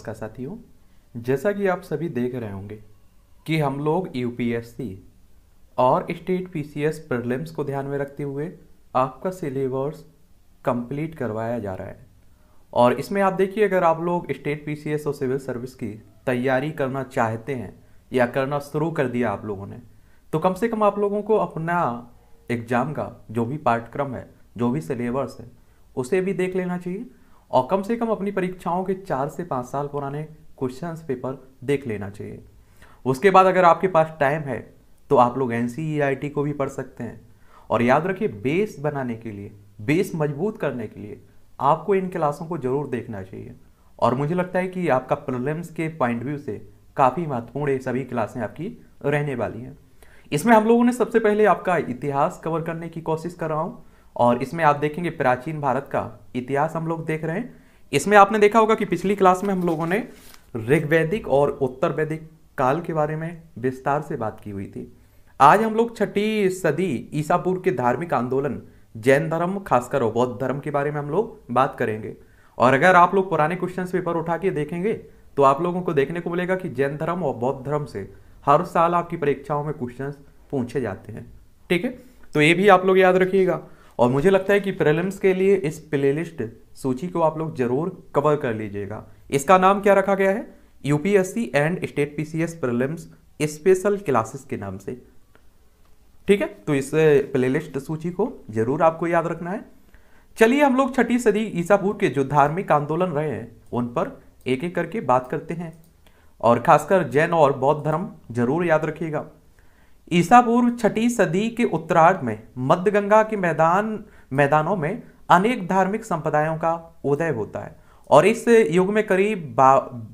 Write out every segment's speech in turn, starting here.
नमस्कार साथियों जैसा कि आप सभी देख रहे होंगे कि हम लोग यूपीएससी और स्टेट पीसीएस प्रीलिम्स को ध्यान में रखते हुए आपका सिलेबस कंप्लीट करवाया जा रहा है और इसमें आप देखिए अगर आप लोग स्टेट पीसीएस और सिविल सर्विस की तैयारी करना चाहते हैं या करना शुरू कर दिया आप लोगों ने तो कम से कम आप लोगों को अपना एग्ज़ाम का जो भी पाठ्यक्रम है जो भी सिलेबस है उसे भी देख लेना चाहिए और कम से कम अपनी परीक्षाओं के चार से पाँच साल पुराने क्वेश्चन पेपर देख लेना चाहिए उसके बाद अगर आपके पास टाइम है तो आप लोग एन e को भी पढ़ सकते हैं और याद रखिए बेस बनाने के लिए बेस मजबूत करने के लिए आपको इन क्लासों को जरूर देखना चाहिए और मुझे लगता है कि आपका प्रॉब्लम्स के पॉइंट व्यू से काफ़ी महत्वपूर्ण ये सभी क्लासें आपकी रहने वाली हैं इसमें हम लोगों ने सबसे पहले आपका इतिहास कवर करने की कोशिश कर रहा हूँ और इसमें आप देखेंगे प्राचीन भारत का इतिहास हम लोग देख रहे हैं इसमें आपने देखा होगा कि पिछली क्लास में हम लोगों ने ऋग्वैदिक और उत्तर वैदिक काल के बारे में विस्तार से बात की हुई थी आज हम लोग छठी सदी ईसापुर के धार्मिक आंदोलन जैन धर्म खासकर बौद्ध धर्म के बारे में हम लोग बात करेंगे और अगर आप लोग पुराने क्वेश्चन पेपर उठा के देखेंगे तो आप लोगों को देखने को मिलेगा कि जैन धर्म और बौद्ध धर्म से हर साल आपकी परीक्षाओं में क्वेश्चन पूछे जाते हैं ठीक है तो ये भी आप लोग याद रखिएगा और मुझे लगता है कि प्रेलम्स के लिए इस प्लेलिस्ट सूची को आप लोग जरूर कवर कर लीजिएगा इसका नाम क्या रखा गया है UPSC and state PCS prelims special classes के नाम से ठीक है तो इस प्लेलिस्ट सूची को जरूर आपको याद रखना है चलिए हम लोग छठी सदी ईसापुर के जो धार्मिक आंदोलन रहे हैं उन पर एक एक करके बात करते हैं और खासकर जैन और बौद्ध धर्म जरूर याद रखिएगा ईसा पूर्व छठी सदी के उत्तरार्ध में मध्य गंगा के मैदान मैदानों में अनेक धार्मिक संप्रदायों का उदय होता है और इस युग में करीब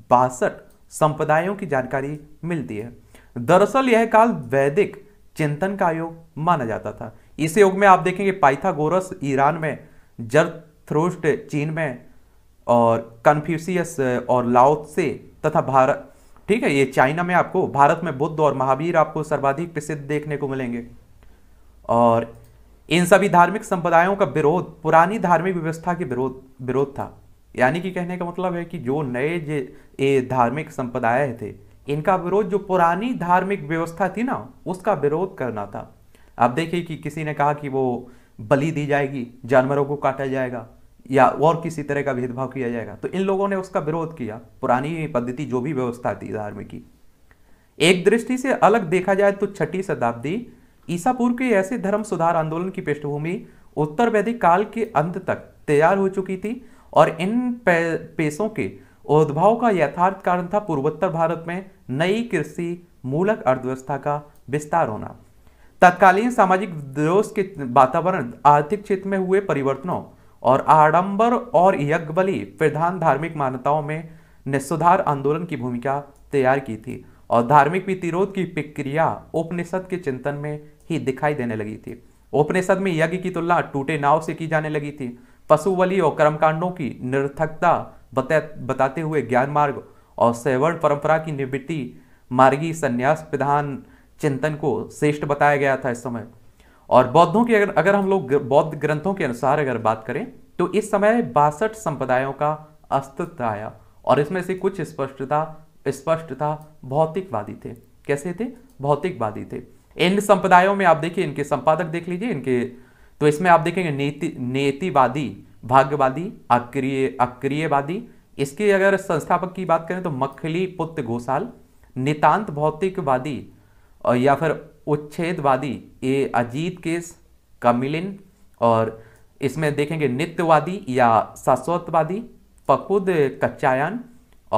बासठ संप्रदायों की जानकारी मिलती है दरअसल यह काल वैदिक चिंतन का युग माना जाता था इस युग में आप देखेंगे पाइथागोरस ईरान में जरथ्रोस्ट चीन में और कन्फ्यूसियस और से तथा भारत ठीक है ये चाइना में आपको भारत में बुद्ध और महावीर आपको सर्वाधिक प्रसिद्ध देखने को मिलेंगे और इन सभी धार्मिक संप्रदायों का विरोध पुरानी धार्मिक व्यवस्था के विरोध विरोध था यानी कि कहने का मतलब है कि जो नए जे ये धार्मिक संप्रदाय थे इनका विरोध जो पुरानी धार्मिक व्यवस्था थी ना उसका विरोध करना था अब देखिए कि किसी ने कहा कि वो बलि दी जाएगी जानवरों को काटा जाएगा या और किसी तरह का भेदभाव किया जाएगा तो इन लोगों ने उसका विरोध किया पुरानी पद्धति जो भी व्यवस्था थी धार्मिक की एक दृष्टि से अलग देखा जाए तो छठी शताब्दी ईसापुर के ऐसे धर्म सुधार आंदोलन की पृष्ठभूमि उत्तर वैदिक काल के अंत तक तैयार हो चुकी थी और इन पेशों के उद्भव का यथार्थ कारण था पूर्वोत्तर भारत में नई कृषि मूलक अर्थव्यवस्था का विस्तार होना तत्कालीन सामाजिक विद्रोह के वातावरण आर्थिक क्षेत्र में हुए परिवर्तनों और आडंबर और यज्ञबली प्रधान धार्मिक मान्यताओं में निस्सुधार आंदोलन की भूमिका तैयार की थी और धार्मिक प्रतिरोध की प्रक्रिया उपनिषद के चिंतन में ही दिखाई देने लगी थी उपनिषद में यज्ञ की तुलना टूटे नाव से की जाने लगी थी पशु बलि और कर्मकांडों की निर्थकता बताते हुए ज्ञान मार्ग और सैवर्ण परंपरा की निवृत्ति मार्गी संन्यास प्रधान चिंतन को श्रेष्ठ बताया गया था इस समय और बौद्धों की अगर अगर हम लोग बौद्ध ग्रंथों के अनुसार अगर बात करें तो इस समय बासठ संप्रदायों का अस्तित्व आया और इसमें से कुछ स्पष्टता स्पष्टता भौतिकवादी थे कैसे थे भौतिकवादी थे इन संप्रदायों में आप देखिए इनके संपादक देख लीजिए इनके तो इसमें आप देखेंगे नेतिवादी भाग्यवादी अक्रिय अक्रियवादी इसके अगर संस्थापक की बात करें तो मखली पुत्र घोषाल नितांत भौतिकवादी या फिर उच्छेदवादी ये अजीत केस कमिलिन और इसमें देखेंगे नित्यवादी या शाश्वतवादी पकुद कच्चायन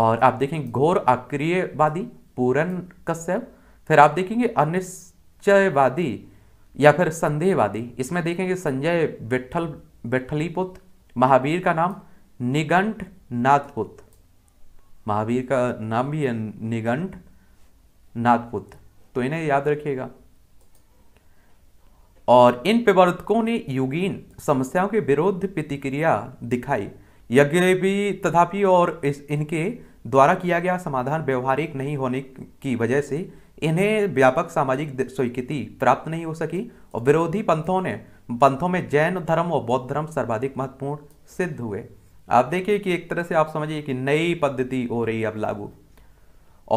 और आप देखेंगे घोर अक्रियवादी पूरन कश्यप फिर आप देखेंगे अनिश्चयवादी या फिर संदेहवादी इसमें देखेंगे संजय विठल विठलीपुत महावीर का नाम निगंठ नाथपुत महावीर का नाम भी है निगंठ नाथपुत तो इन्हें याद रखिएगा और इन प्रवर्तकों ने युगीन समस्याओं के विरोध प्रतिक्रिया दिखाई यज्ञ भी तथापि और इस इनके द्वारा किया गया समाधान व्यवहारिक नहीं होने की वजह से इन्हें व्यापक सामाजिक स्वीकृति प्राप्त नहीं हो सकी और विरोधी पंथों ने पंथों में जैन धर्म और बौद्ध धर्म सर्वाधिक महत्वपूर्ण सिद्ध हुए आप देखिए कि एक तरह से आप समझिए कि नई पद्धति हो रही है अब लागू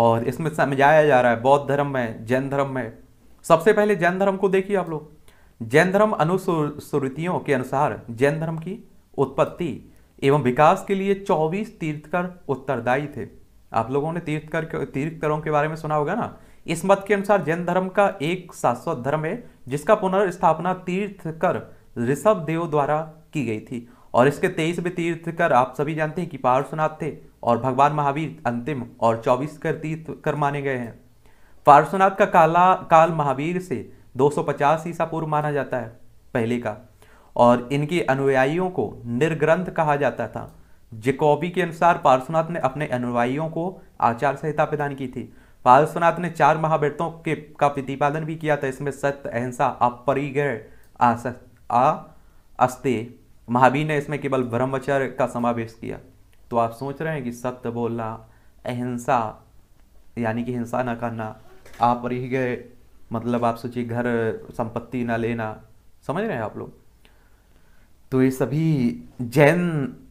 और इसमें समझाया जा रहा है बौद्ध धर्म में जैन धर्म में सबसे पहले जैन धर्म को देखिए आप लोग जैन धर्म अनुसुरुतियों के अनुसार जैन धर्म की उत्पत्ति एवं विकास के लिए 24 तीर्थकर उत्तरदायी थे आप लोगों ने तीर्थकर तीर्थकरों के बारे में सुना होगा ना इस मत के अनुसार जैन धर्म का एक शाश्वत धर्म है जिसका पुनर्स्थापना तीर्थकर ऋषभ देव द्वारा की गई थी और इसके तेईसवें तीर्थकर आप सभी जानते हैं कि पार्श्वनाथ थे और भगवान महावीर अंतिम और चौबीस कर तीर्थकर माने गए हैं पार्श्वनाथ का काला काल महावीर से 250 ईसा पूर्व माना जाता है पहले का और इनके अनुयायियों को निर्ग्रंथ कहा जाता था जिकोबी के अनुसार पार्श्वनाथ ने अपने अनुयायियों को आचार संहिता प्रदान की थी पार्श्वनाथ ने चार महाव्रतों के का प्रतिपादन भी किया था इसमें सत्य अहिंसा अपरिग्रह अस्ते महावीर ने इसमें केवल ब्रह्मचर्य का समावेश किया तो आप सोच रहे हैं कि सत्य बोलना अहिंसा यानी कि हिंसा न करना अपरिग्रह मतलब आप सोचिए घर संपत्ति ना लेना समझ रहे हैं आप लोग तो ये सभी जैन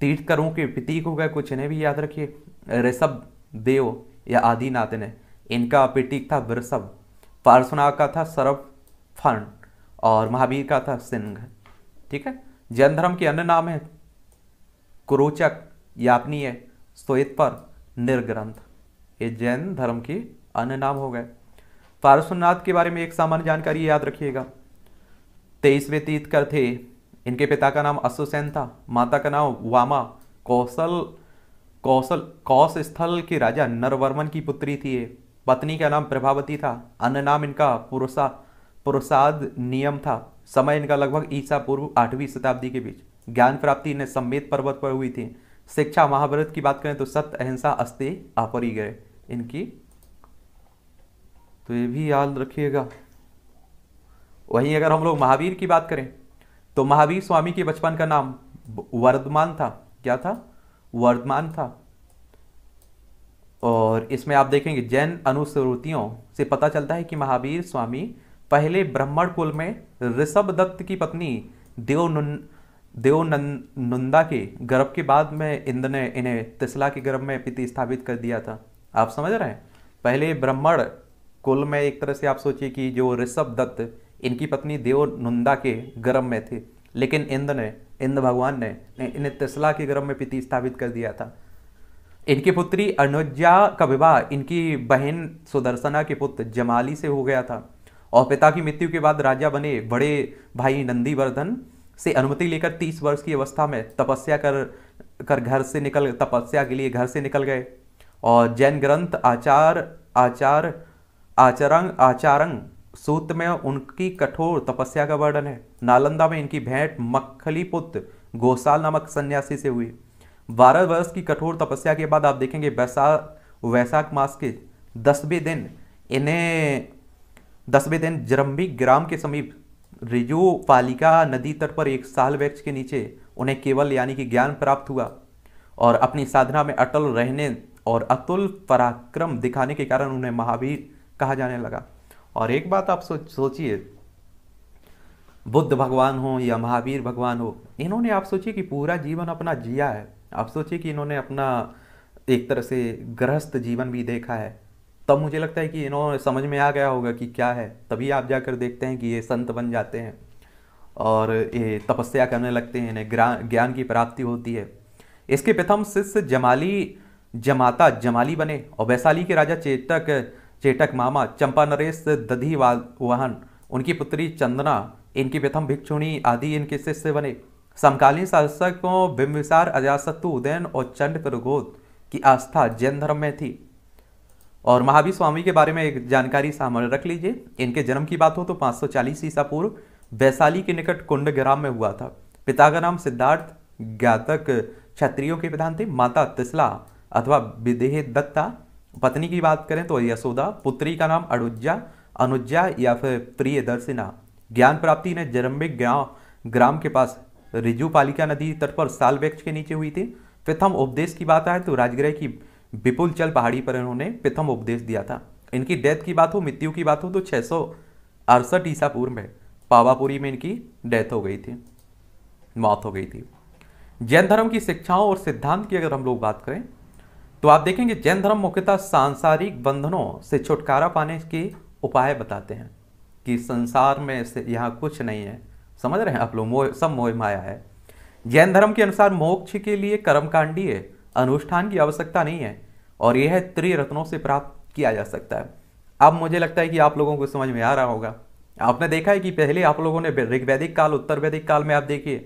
तीर्थकरों के प्रतीक हो गए कुछ इन्हें भी याद रखिए ऋषभ देव या आदिनाथ ने इनका प्रतीक था वृषभ पार्श्वनाथ का था सरभ फर्ण और महावीर का था सिंह ठीक है जैन धर्म के अन्य नाम है कुरोचक यापनीय पर निर्ग्रंथ ये जैन धर्म के अन्य नाम हो गए पार्श्वनाथ के बारे में एक सामान्य जानकारी याद रखिएगा तेईसवें तीर्थकर थे इनके पिता का नाम अश्वसेन था माता का नाम वामा कौशल कौशल कौश स्थल के राजा नरवर्मन की पुत्री थी पत्नी का नाम प्रभावती था अन्य नाम इनका पुरुषा पुरुषाद नियम था समय इनका लगभग ईसा पूर्व आठवीं शताब्दी के बीच ज्ञान प्राप्ति इन्हें सम्मेद पर्वत पर हुई थी शिक्षा महाभारत की बात करें तो सत्य अहिंसा अस्ते अपरिग्रह इनकी तो ये भी याद रखिएगा वहीं अगर हम लोग महावीर की बात करें तो महावीर स्वामी के बचपन का नाम वर्धमान था क्या था वर्धमान था और इसमें आप देखेंगे जैन अनुश्रुतियों से पता चलता है कि महावीर स्वामी पहले ब्राह्मण कुल में ऋषभ दत्त की पत्नी देव देवनंदा के गर्भ के बाद में इंद्र ने इन्हें तिसला के गर्भ में स्थापित कर दिया था आप समझ रहे हैं पहले ब्राह्मण कुल में एक तरह से आप सोचिए कि जो ऋषभ दत्त इनकी पत्नी देव नुंदा के गर्भ में थे लेकिन इंद्र ने इंद्र भगवान ने इन्हें तिसला के गर्भ में स्थापित कर दिया था इनकी पुत्री अनुजा का विवाह इनकी बहन सुदर्शना के पुत्र जमाली से हो गया था और पिता की मृत्यु के बाद राजा बने बड़े भाई नंदीवर्धन से अनुमति लेकर तीस वर्ष की अवस्था में तपस्या कर कर घर से निकल तपस्या के लिए घर से निकल गए और जैन ग्रंथ आचार आचार आचरंग आचारंग सूत्र में उनकी कठोर तपस्या का वर्णन है नालंदा में इनकी भेंट मक्खली पुत्र गोसाल नामक सन्यासी से हुई बारह वर्ष की कठोर तपस्या के बाद आप देखेंगे वैसा वैशाख मास के दसवें दिन इन्हें दसवें दिन जरम्बी ग्राम के समीप रिजो पालिका नदी तट पर एक साल वृक्ष के नीचे उन्हें केवल यानी कि ज्ञान प्राप्त हुआ और अपनी साधना में अटल रहने और अतुल पराक्रम दिखाने के कारण उन्हें महावीर कहा जाने लगा और एक बात आप सोच सोचिए बुद्ध भगवान हो या महावीर भगवान हो इन्होंने आप सोचिए कि पूरा जीवन अपना जिया है आप सोचिए कि इन्होंने अपना एक तरह से गृहस्थ जीवन भी देखा है तब मुझे लगता है कि इन्होंने समझ में आ गया होगा कि क्या है तभी आप जाकर देखते हैं कि ये संत बन जाते हैं और ये तपस्या करने लगते हैं इन्हें ज्ञान की प्राप्ति होती है इसके प्रथम शिष्य जमाली जमाता जमाली बने और वैशाली के राजा चेतक चेटक मामा चंपा नरेश दधी वाहन उनकी पुत्री चंदना इनकी प्रथम भिक्षुणी आदि इनके शिष्य बने समकालीन शासकों बिम्बिसार अजासत्तु उदयन और चंड प्रगोद की आस्था जैन धर्म में थी और महावीर स्वामी के बारे में एक जानकारी सामने रख लीजिए इनके जन्म की बात हो तो 540 ईसा पूर्व वैशाली के निकट कुंड ग्राम में हुआ था पिता का नाम सिद्धार्थ ज्ञातक क्षत्रियों के प्रधान थे माता तिसला अथवा विदेह दत्ता पत्नी की बात करें तो यशोदा पुत्री का नाम अनुज्ञा अनुज्ञा या फिर प्रिय दर्शिना ज्ञान प्राप्ति ने जरम्बिक ग्राम ग्राम के पास रिजुपालिका नदी तट पर साल वृक्ष के नीचे हुई थी प्रथम उपदेश की बात आए तो राजगृह की विपुल चल पहाड़ी पर इन्होंने प्रथम उपदेश दिया था इनकी डेथ की बात हो मृत्यु की बात हो तो छः सौ अड़सठ ईसा पूर्व में पावापुरी में इनकी डेथ हो गई थी मौत हो गई थी जैन धर्म की शिक्षाओं और सिद्धांत की अगर हम लोग बात करें तो आप देखेंगे जैन धर्म मुख्यतः सांसारिक बंधनों से छुटकारा पाने के उपाय बताते हैं कि संसार में से यहाँ कुछ नहीं है समझ रहे हैं आप लोग मोह सब मोह माया है जैन धर्म के अनुसार मोक्ष के लिए कर्मकांडीय अनुष्ठान की आवश्यकता नहीं है और यह त्रिरत्नों से प्राप्त किया जा सकता है अब मुझे लगता है कि आप लोगों को समझ में आ रहा होगा आपने देखा है कि पहले आप लोगों ने ऋग्वैदिक काल उत्तर वैदिक काल में आप देखिए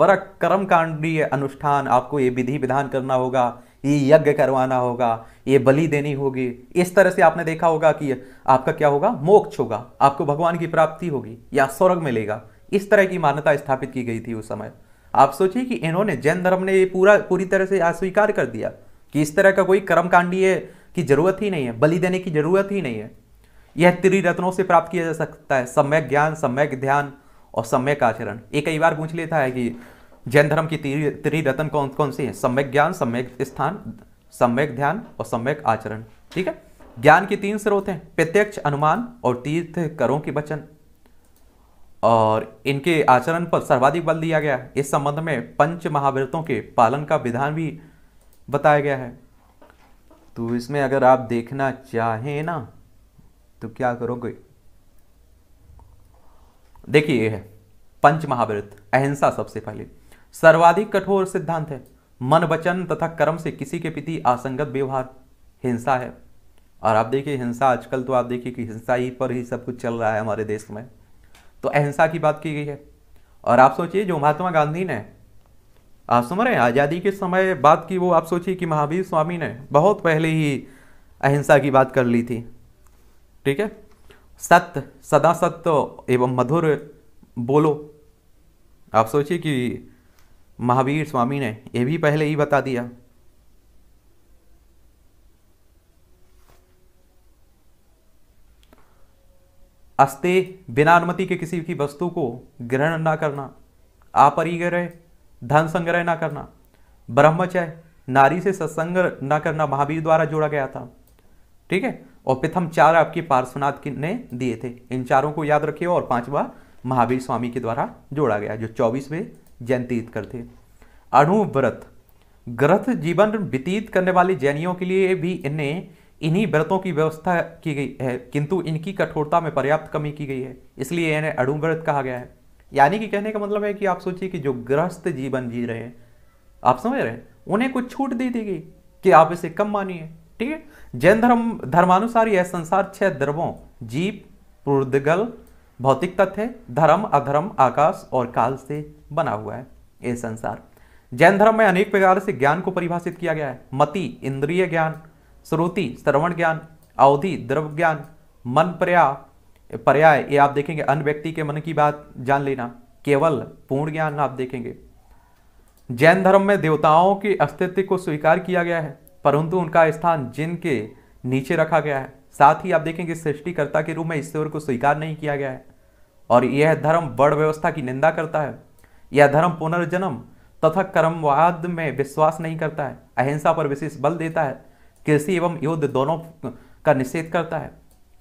कर्म कर्मकांडीय अनुष्ठान आपको ये विधि विधान करना होगा ये यज्ञ करवाना होगा ये बलि देनी होगी इस तरह से आपने देखा होगा कि आपका क्या होगा मोक्ष होगा आपको भगवान की प्राप्ति होगी या स्वर्ग मिलेगा इस तरह की मान्यता स्थापित की गई थी उस समय आप सोचिए कि इन्होंने जैन धर्म ने ये पूरा पूरी तरह से अस्वीकार कर दिया कि इस तरह का कोई कर्मकांडीय की जरूरत ही नहीं है बलि देने की जरूरत ही नहीं है यह त्रिरत्नों से प्राप्त किया जा सकता है सम्यक ज्ञान सम्यक ध्यान और सम्यक आचरण ये कई बार पूछ लेता है कि जैन धर्म की त्रिरत्न कौन कौन सी है सम्यक ज्ञान सम्यक स्थान सम्यक ध्यान और सम्यक आचरण ठीक है ज्ञान के तीन स्रोत हैं प्रत्यक्ष अनुमान और तीर्थ करों के वचन और इनके आचरण पर सर्वाधिक बल दिया गया इस संबंध में पंच महाव्रतों के पालन का विधान भी बताया गया है तो इसमें अगर आप देखना चाहें ना तो क्या करोगे देखिए यह है पंच महाव्रत अहिंसा सबसे पहले सर्वाधिक कठोर सिद्धांत है मन वचन तथा कर्म से किसी के प्रति असंगत व्यवहार हिंसा है और आप देखिए हिंसा आजकल तो आप देखिए कि हिंसा ही पर ही सब कुछ चल रहा है हमारे देश में तो अहिंसा की बात की गई है और आप सोचिए जो महात्मा गांधी ने आप सुन रहे हैं आज़ादी के समय बात की वो आप सोचिए कि महावीर स्वामी ने बहुत पहले ही अहिंसा की बात कर ली थी ठीक है सत्य सदा सत्य एवं मधुर बोलो आप सोचिए कि महावीर स्वामी ने यह भी पहले ही बता दिया अस्ते बिना अनुमति के किसी की वस्तु को ग्रहण ना करना आपरिग्रह धन संग्रह ना करना ब्रह्मचय नारी से सत्संग ना करना महावीर द्वारा जोड़ा गया था ठीक है और प्रथम चार आपके पार्श्वनाथ ने दिए थे इन चारों को याद रखिए और पांचवा महावीर स्वामी के द्वारा जोड़ा गया जो चौबीसवें जयंतीत करते अणु व्रत ग्रथ जीवन व्यतीत करने वाले जैनियों के लिए भी इन्हें इन्हीं व्रतों की व्यवस्था की गई है किंतु इनकी कठोरता में पर्याप्त कमी की गई है इसलिए इन्हें अड़ू व्रत कहा गया है यानी कि कहने का मतलब है कि आप सोचिए कि जो ग्रस्त जीवन जी रहे हैं आप समझ रहे हैं उन्हें कुछ छूट दे दी गई कि आप इसे कम मानिए ठीक है जैन धर्म धर्मानुसार यह संसार छह द्रवों जीप पुर्दगल भौतिक तथ्य धर्म अधर्म आकाश और काल से बना हुआ है ये संसार जैन धर्म में अनेक प्रकार से ज्ञान को परिभाषित किया गया है मति इंद्रिय ज्ञान श्रुति श्रवण ज्ञान अवधि द्रव ज्ञान मन पर्याय पर्याय ये आप देखेंगे अन्य व्यक्ति के मन की बात जान लेना केवल पूर्ण ज्ञान आप देखेंगे जैन धर्म में देवताओं के अस्तित्व को स्वीकार किया गया है परंतु उनका स्थान जिनके नीचे रखा गया है साथ ही आप देखेंगे सृष्टिकर्ता के रूप में ईश्वर को स्वीकार नहीं किया गया है और यह धर्म वर्ण व्यवस्था की निंदा करता है यह धर्म पुनर्जन्म तथा कर्मवाद में विश्वास नहीं करता है अहिंसा पर विशेष बल देता है कृषि एवं युद्ध दोनों का निषेध करता है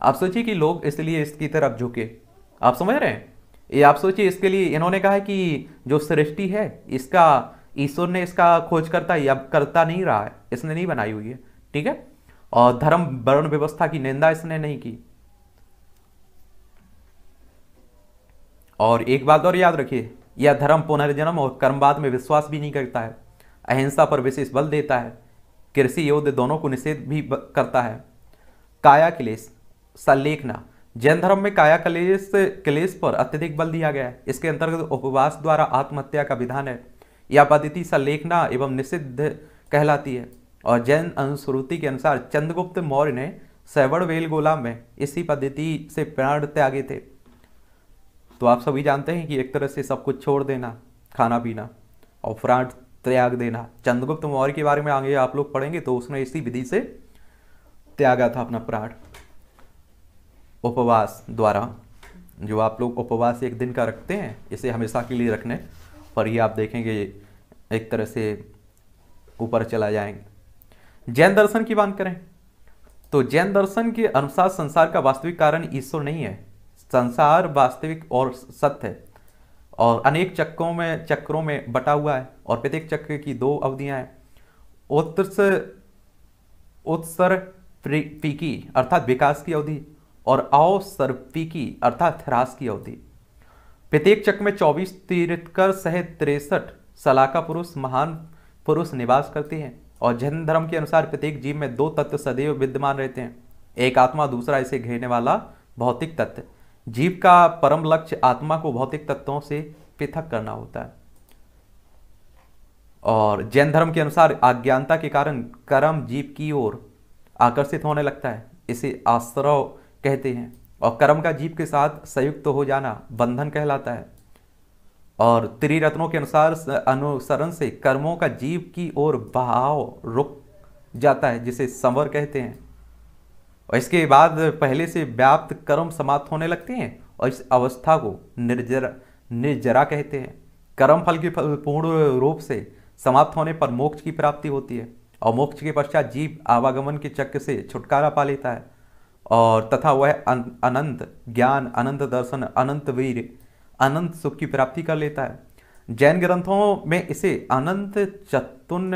आप सोचिए कि लोग इसलिए इसकी तरफ झुके आप समझ रहे हैं ये आप सोचिए इसके लिए इन्होंने कहा है कि जो सृष्टि है इसका ईश्वर ने इसका खोज करता या करता नहीं रहा है इसने नहीं बनाई हुई है ठीक है और धर्म वर्ण व्यवस्था की निंदा इसने नहीं की और एक बात और याद रखिए यह धर्म पुनर्जन्म और कर्मवाद में विश्वास भी नहीं करता है अहिंसा पर विशेष बल देता है कृषि युद्ध दोनों को निषेध भी करता है काया क्लेश संलेखना जैन धर्म में काया क्लेश क्लेश पर अत्यधिक बल दिया गया है इसके अंतर्गत उपवास द्वारा आत्महत्या का विधान है यह पद्धति संलेखना एवं निषिद्ध कहलाती है और जैन अनुश्रुति के अनुसार चंद्रगुप्त मौर्य ने सैवण वेलगोला में इसी पद्धति से प्राण त्यागे थे तो आप सभी जानते हैं कि एक तरह से सब कुछ छोड़ देना खाना पीना और प्राण त्याग देना चंद्रगुप्त मौर्य के बारे में आगे आप लोग पढ़ेंगे तो उसने इसी विधि से त्यागा था अपना प्राण उपवास द्वारा जो आप लोग उपवास एक दिन का रखते हैं इसे हमेशा के लिए रखने पर ही आप देखेंगे एक तरह से ऊपर चला जाएंगे जैन दर्शन की बात करें तो जैन दर्शन के अनुसार संसार का वास्तविक कारण ईश्वर नहीं है संसार वास्तविक और सत्य है और अनेक चक्रों में चक्रों में बटा हुआ है और प्रत्येक चक्र की दो अवधियां हैं उत्स उत्सर पीकी अर्थात विकास की अवधि और अवसर्पीकी अर्थात ह्रास की अवधि प्रत्येक चक्र में 24 तीर्थकर सहित तिरसठ सलाका पुरुष महान पुरुष निवास करते हैं और जैन धर्म के अनुसार प्रत्येक जीव में दो तत्व सदैव विद्यमान रहते हैं एक आत्मा दूसरा इसे घेरने वाला भौतिक तत्व जीव का परम लक्ष्य आत्मा को भौतिक तत्वों से पृथक करना होता है और जैन धर्म के अनुसार अज्ञानता के कारण कर्म जीव की ओर आकर्षित होने लगता है इसे आश्रव कहते हैं और कर्म का जीव के साथ संयुक्त तो हो जाना बंधन कहलाता है और त्रिरत्नों के अनुसार अनुसरण से कर्मों का जीव की ओर बहाव रुक जाता है जिसे संवर कहते हैं और इसके बाद पहले से व्याप्त कर्म समाप्त होने लगते हैं और इस अवस्था को निर्जरा निर्जरा कहते हैं कर्म फल की पूर्ण रूप से समाप्त होने पर मोक्ष की प्राप्ति होती है और मोक्ष के पश्चात जीव आवागमन के चक्र से छुटकारा पा लेता है और तथा वह अनंत ज्ञान अनंत दर्शन अनंत वीर अनंत सुख की प्राप्ति कर लेता है जैन ग्रंथों में इसे अनंत चतुन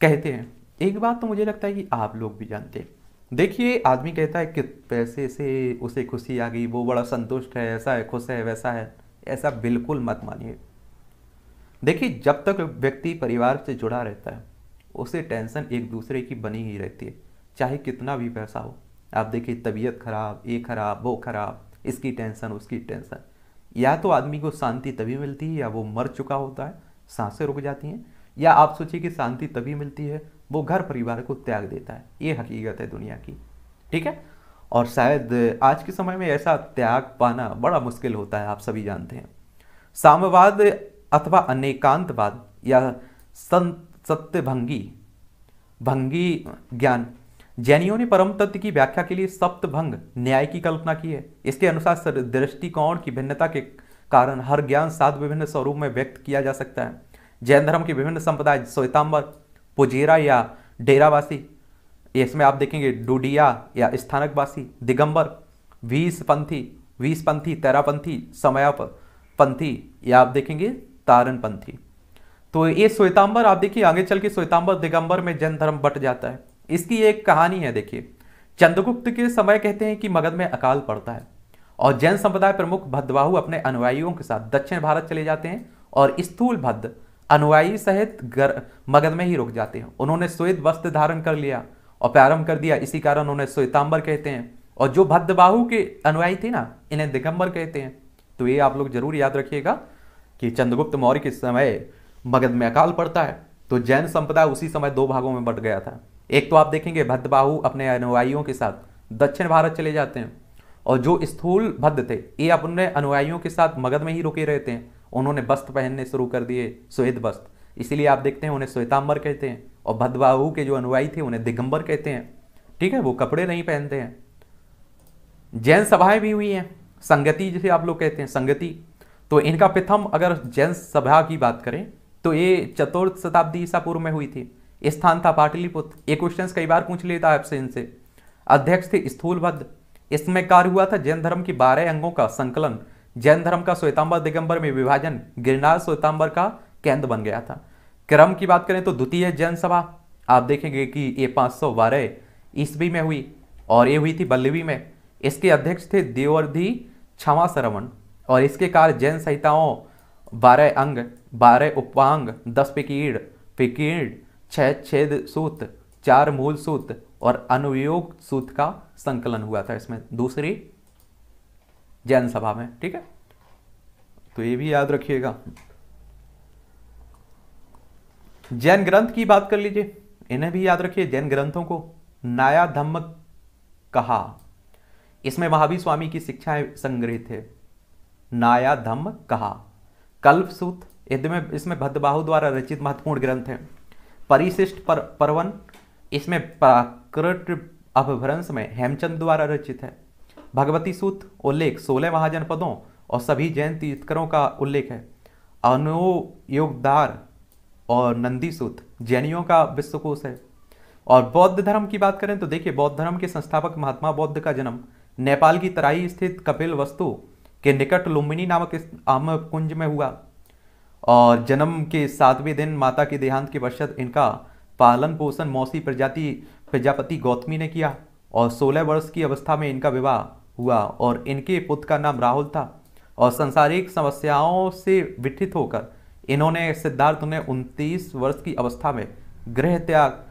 कहते हैं एक बात तो मुझे लगता है कि आप लोग भी जानते हैं देखिए आदमी कहता है कि पैसे से उसे खुशी आ गई वो बड़ा संतुष्ट है ऐसा है खुश है वैसा है ऐसा बिल्कुल मत मानिए देखिए जब तक व्यक्ति परिवार से जुड़ा रहता है उसे टेंशन एक दूसरे की बनी ही रहती है चाहे कितना भी पैसा हो आप देखिए तबीयत खराब ये खराब वो खराब इसकी टेंशन उसकी टेंशन या तो आदमी को शांति तभी मिलती है या वो मर चुका होता है सांसें रुक जाती हैं या आप सोचिए कि शांति तभी मिलती है वो घर परिवार को त्याग देता है ये हकीकत है दुनिया की ठीक है और शायद आज के समय में ऐसा त्याग पाना बड़ा मुश्किल होता है आप सभी जानते हैं साम्यवाद अथवा अनेकांतवाद या संत भंगी भंगी ज्ञान जैनियों ने परम तत्व की व्याख्या के लिए सप्तभंग न्याय की कल्पना की है इसके अनुसार दृष्टिकोण की भिन्नता के कारण हर ज्ञान सात विभिन्न स्वरूप में व्यक्त किया जा सकता है जैन धर्म की विभिन्न संप्रदाय स्वेतांबर पुजेरा या डेरावासी इसमें आप देखेंगे डुडिया या स्थानकवासी दिगंबर वीसपंथी वीसपंथी तेरापंथी समयापंथी या आप देखेंगे तारनपंथी तो ये श्वेतांबर आप देखिए आगे चल के श्वेतांबर दिगंबर में जैन धर्म बट जाता है इसकी एक कहानी है देखिए चंद्रगुप्त के समय कहते हैं कि मगध में अकाल पड़ता है और जैन संप्रदाय प्रमुख भद्रवाहु अपने अनुयायियों के साथ दक्षिण भारत चले जाते हैं और स्थूल भद्र अनुयायी सहित गर, मगध में ही रुक जाते हैं उन्होंने श्वेत वस्त्र धारण कर लिया और प्रारंभ कर दिया इसी कारण उन्हें श्वेतांबर कहते हैं और जो भद्रबाहु के अनुयायी थे ना इन्हें दिगंबर कहते हैं तो ये आप लोग जरूर याद रखिएगा कि चंद्रगुप्त मौर्य के समय मगध में अकाल पड़ता है तो जैन संप्रदाय उसी समय दो भागों में बट गया था एक तो आप देखेंगे भद्रबाहु अपने अनुयायियों के साथ दक्षिण भारत चले जाते हैं और जो स्थूल भद्र थे ये अपने अनुयायियों के साथ मगध में ही रुके रहते हैं उन्होंने वस्त्र पहनने शुरू कर दिए श्वेत वस्त्र इसीलिए आप देखते हैं उन्हें श्वेतांबर कहते हैं और भद्रबाहु के जो अनुयायी थे उन्हें दिगंबर कहते हैं ठीक है वो कपड़े नहीं पहनते हैं जैन सभाएं भी हुई हैं संगति जिसे आप लोग कहते हैं संगति तो इनका प्रथम अगर जैन सभा की बात करें तो ये चतुर्थ शताब्दी ईसा पूर्व में हुई थी स्थान था पाटलिपुत्र ये क्वेश्चन कई बार पूछ लेता है आपसे इनसे अध्यक्ष थे स्थूल इसमें कार्य हुआ था जैन धर्म की बारह अंगों का संकलन जैन धर्म का श्वेतांबर दिगंबर में विभाजन गिरनार श्वेतांबर का केंद्र बन गया था क्रम की बात करें तो द्वितीय जैन सभा आप देखेंगे कि ये पाँच सौ बारह ईस्वी में हुई और ये हुई थी बल्लवी में इसके अध्यक्ष थे देवर्धि क्षमा श्रवण और इसके कार्य जैन संहिताओं बारह अंग बारह उपांग दस पिकीड़ पिकीड़ छह छेद सूत्र चार मूल सूत्र और अनुयोग सूत्र का संकलन हुआ था इसमें दूसरी जैन सभा में ठीक है तो ये भी याद रखिएगा जैन ग्रंथ की बात कर लीजिए इन्हें भी याद रखिए जैन ग्रंथों को नाया धम्म कहा इसमें महावीर स्वामी की शिक्षाएं संग्रहित है नाया धम्म कहा कल्प सूत्र इसमें इसमें भद्रबाहु द्वारा रचित महत्वपूर्ण ग्रंथ है परिशिष्ट पर परवन इसमें प्राकृत अपभ्रंश में हेमचंद द्वारा रचित है भगवती सूत उल्लेख सोलह महाजनपदों और सभी जैन तीर्थकरों का उल्लेख है अनुयोगदार और नंदी सूत जैनियों का विश्वकोश है और बौद्ध धर्म की बात करें तो देखिए बौद्ध धर्म के संस्थापक महात्मा बौद्ध का जन्म नेपाल की तराई स्थित कपिल वस्तु के निकट लुम्बिनी नामक आम कुंज में हुआ और जन्म के सातवें दिन माता के देहांत के पश्चात इनका पालन पोषण मौसी प्रजाति प्रजापति गौतमी ने किया और 16 वर्ष की अवस्था में इनका विवाह हुआ और इनके पुत्र का नाम राहुल था और सांसारिक समस्याओं से विठित होकर इन्होंने सिद्धार्थ ने उनतीस वर्ष की अवस्था में गृह त्याग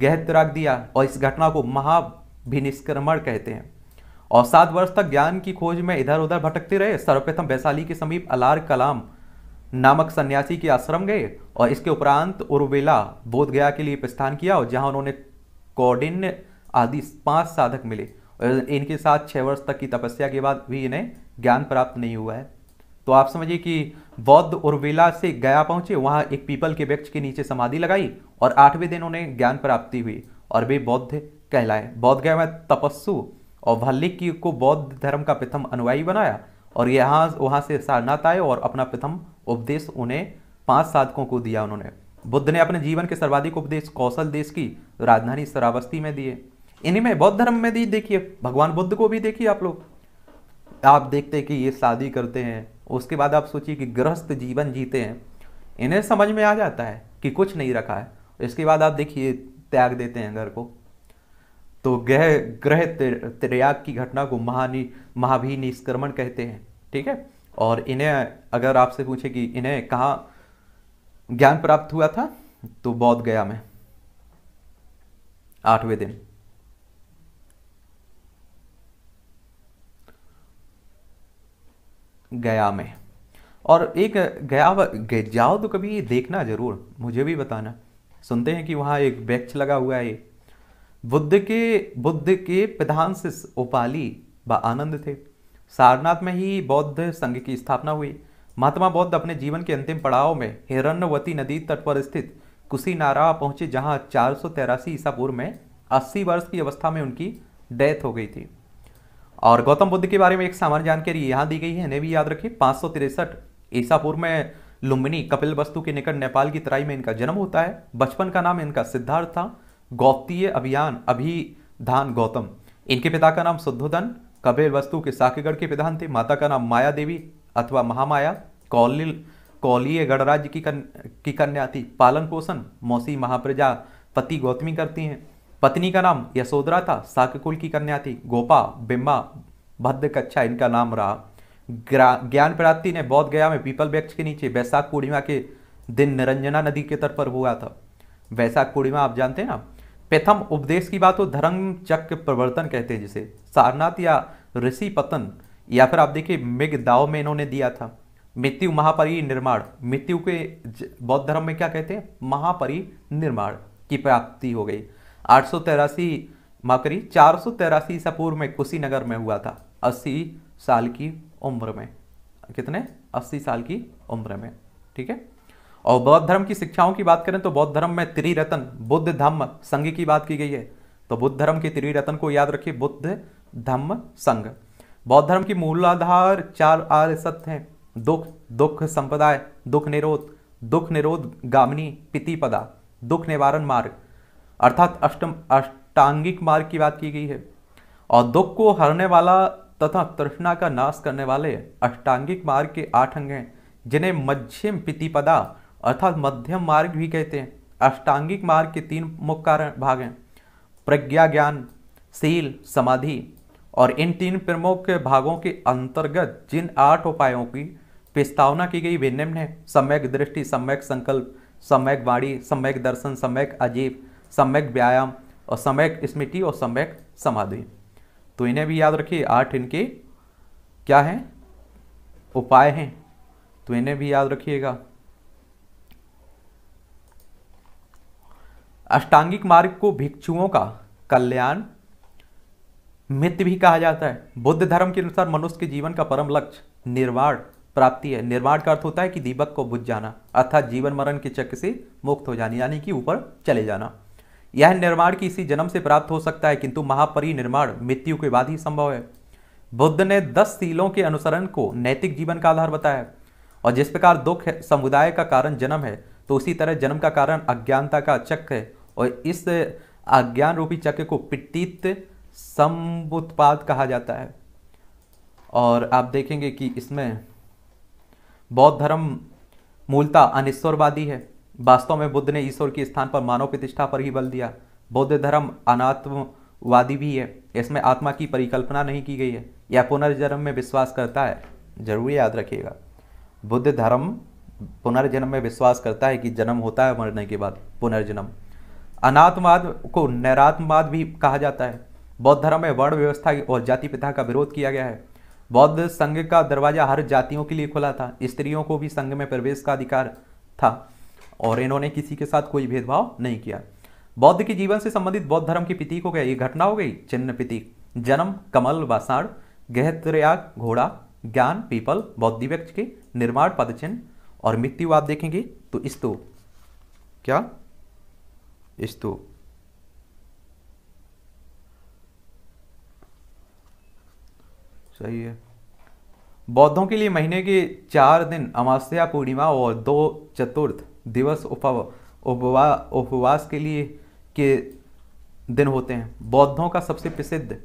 गह त्याग दिया और इस घटना को महाभिनिष्क्रमण कहते हैं और सात वर्ष तक ज्ञान की खोज में इधर उधर भटकते रहे सर्वप्रथम वैशाली के समीप अलार कलाम नामक सन्यासी के आश्रम गए और इसके उपरांत उर्वेला बोध गया के लिए प्रस्थान किया और जहां उन्होंने कौडिन्य आदि पांच साधक मिले इनके साथ छह वर्ष तक की तपस्या के बाद भी इन्हें ज्ञान प्राप्त नहीं हुआ है तो आप समझिए कि बौद्ध उर्वेला से गया पहुंचे वहां एक पीपल के वृक्ष के नीचे समाधि लगाई और आठवें दिन उन्हें ज्ञान प्राप्ति हुई और वे बौद्ध कहलाए बौद्ध गया में तपस्सु और भल्लिक को बौद्ध धर्म का प्रथम अनुयायी बनाया और यहाँ वहाँ से सारनाथ आए और अपना प्रथम उपदेश उन्हें पांच साधकों को दिया उन्होंने बुद्ध ने अपने जीवन के सर्वाधिक उपदेश कौशल देश की राजधानी शरावस्ती में दिए इन्हीं में बौद्ध धर्म में भी देखिए भगवान बुद्ध को भी देखिए आप लोग आप देखते हैं कि ये शादी करते हैं उसके बाद आप सोचिए कि गृहस्थ जीवन जीते हैं इन्हें समझ में आ जाता है कि कुछ नहीं रखा है इसके बाद आप देखिए त्याग देते हैं घर को तो ग्रह ग्रह त्रयाग की घटना को महानी महाभी निष्क्रमण कहते हैं ठीक है और इन्हें अगर आपसे पूछे कि इन्हें कहाँ ज्ञान प्राप्त हुआ था तो बौद्ध गया में आठवें दिन गया में और एक गया जाओ तो कभी देखना जरूर मुझे भी बताना सुनते हैं कि वहां एक वृक्ष लगा हुआ है बुद्ध के बुद्ध के प्रधान से ओपाली व आनंद थे सारनाथ में ही बौद्ध संघ की स्थापना हुई महात्मा बौद्ध अपने जीवन के अंतिम पड़ाव में हिरण्यवती नदी तट पर स्थित कुशीनारा पहुंचे जहां चार सौ ईसा पूर्व में 80 वर्ष की अवस्था में उनकी डेथ हो गई थी और गौतम बुद्ध के बारे में एक सामान्य जानकारी यहाँ दी गई है इन्हें भी याद रखिए पाँच सौ तिरसठ ईसा पूर्व में लुम्बिनी कपिल वस्तु के निकट नेपाल की तराई में इनका जन्म होता है बचपन का नाम इनका सिद्धार्थ था गौतीय अभियान अभिधान गौतम इनके पिता का नाम शुद्धोधन कबेर वस्तु के साकेगढ़ के प्रधान थे माता का नाम माया देवी अथवा महामाया कौलिल कौलीय गणराज्य की कन, की कन्या थी पालन पोषण मौसी महाप्रजा पति गौतमी करती हैं पत्नी का नाम यशोदरा था साकुल की कन्या थी गोपा बिम्बा भद्र कच्छा इनका नाम रहा ज्ञान प्राप्ति ने बौद्ध गया में पीपल वृक्ष के नीचे वैशाख पूर्णिमा के दिन निरंजना नदी के तट पर हुआ था वैशाख पूर्णिमा आप जानते हैं ना प्रथम उपदेश की बात हो तो धर्म चक्र प्रवर्तन कहते हैं जिसे सारनाथ या ऋषि पतन या फिर आप देखिए मिग दाव में इन्होंने दिया था मृत्यु महापरि निर्माण मृत्यु के बौद्ध धर्म में क्या कहते हैं महापरि निर्माण की प्राप्ति हो गई आठ सौ तेरासी करी चार सौ तेरासी ईसा पूर्व में कुशीनगर में हुआ था अस्सी साल की उम्र में कितने अस्सी साल की उम्र में ठीक है और बौद्ध धर्म की शिक्षाओं की बात करें तो बौद्ध धर्म में त्रिरत्न बुद्ध धम्म संघ की बात की गई है तो बुद्ध धर्म के त्रिरत्न को याद रखिए बुद्ध धम्म संघ बौद्ध धर्म की मूलाधार चार आर्य सत्य हैं दुख दुख संपदाय दुख निरोध दुख निरोध गामिनी पितिपदा दुख निवारण मार्ग अर्थात अष्टम अष्टांगिक मार्ग की बात की गई है और दुख को हरने वाला तथा तृष्णा का नाश करने वाले अष्टांगिक मार्ग के आठ अंग हैं जिन्हें मध्यम पितिपदा अर्थात मध्यम मार्ग भी कहते हैं अष्टांगिक मार्ग के तीन मुख्य कारण भाग हैं प्रज्ञा ज्ञान शील समाधि और इन तीन प्रमुख भागों के अंतर्गत जिन आठ उपायों की प्रस्तावना की गई वे निम्न है सम्यक दृष्टि सम्यक संकल्प सम्यक वाणी सम्यक दर्शन सम्यक अजीब सम्यक व्यायाम और सम्यक स्मृति और सम्यक समाधि तो इन्हें भी याद रखिए आठ इनके क्या हैं उपाय हैं तो इन्हें भी याद रखिएगा अष्टांगिक मार्ग को भिक्षुओं का कल्याण मित्र भी कहा जाता है बुद्ध धर्म के अनुसार मनुष्य के जीवन का परम लक्ष्य निर्वाण प्राप्ति है निर्वाण का अर्थ होता है कि दीपक को बुझ जाना अर्थात जीवन मरण के चक्र से मुक्त हो जाना यानी कि ऊपर चले जाना यह निर्माण की इसी जन्म से प्राप्त हो सकता है किंतु महापरिनिर्माण मृत्यु के बाद ही संभव है बुद्ध ने दस सीलों के अनुसरण को नैतिक जीवन का आधार बताया और जिस प्रकार दुख समुदाय का कारण जन्म है तो उसी तरह जन्म का कारण अज्ञानता का चक्र है और इस अज्ञान रूपी चक्र को पितित समुत्पाद कहा जाता है और आप देखेंगे कि इसमें बौद्ध धर्म मूलतः अनिश्वरवादी है वास्तव में बुद्ध ने ईश्वर के स्थान पर मानव प्रतिष्ठा पर ही बल दिया बौद्ध धर्म अनात्मवादी भी है इसमें आत्मा की परिकल्पना नहीं की गई है या पुनर्जन्म में विश्वास करता है जरूर याद रखिएगा बुद्ध धर्म पुनर्जन्म में विश्वास करता है कि जन्म होता है मरने के बाद पुनर्जन्म अनात्मवाद को नैरात्मवाद भी कहा जाता है बौद्ध धर्म में वर्ण व्यवस्था और जाति पिता का विरोध किया गया है बौद्ध संघ का दरवाजा हर जातियों के लिए खुला था स्त्रियों को भी संघ में प्रवेश का अधिकार था और इन्होंने किसी के साथ कोई भेदभाव नहीं किया बौद्ध के जीवन से संबंधित बौद्ध धर्म की पिति हो गया ये घटना हो गई चिन्ह प्रतीक जन्म कमल वासाण गहत्रयाग घोड़ा ज्ञान पीपल बौद्ध व्यक्ति के निर्माण पदचिन्ह और मृत्यु आप देखेंगे तो इस तो क्या यस्तो सही है बौद्धों के लिए महीने के चार दिन अमावस्या पूर्णिमा और दो चतुर्थ दिवस उपवा उपवास के लिए के दिन होते हैं बौद्धों का सबसे प्रसिद्ध